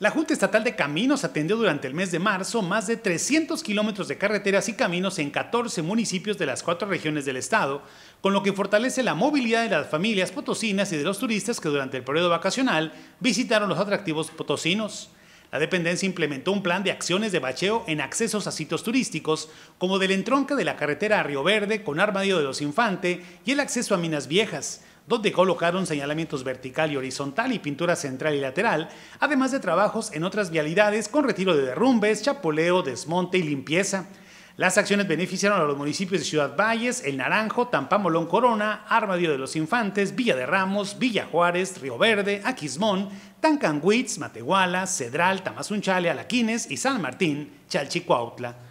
La Junta Estatal de Caminos atendió durante el mes de marzo más de 300 kilómetros de carreteras y caminos en 14 municipios de las cuatro regiones del estado, con lo que fortalece la movilidad de las familias potosinas y de los turistas que durante el periodo vacacional visitaron los atractivos potosinos. La dependencia implementó un plan de acciones de bacheo en accesos a sitios turísticos, como del entronque de la carretera a Río Verde con Armadillo de los Infante y el acceso a Minas Viejas, donde colocaron señalamientos vertical y horizontal y pintura central y lateral, además de trabajos en otras vialidades con retiro de derrumbes, chapoleo, desmonte y limpieza. Las acciones beneficiaron a los municipios de Ciudad Valles, El Naranjo, Tampamolón Corona, Armadillo de los Infantes, Villa de Ramos, Villa Juárez, Río Verde, Aquismón, Tancangüitz, Matehuala, Cedral, Tamazunchale, Alaquines y San Martín, Chalchicuautla.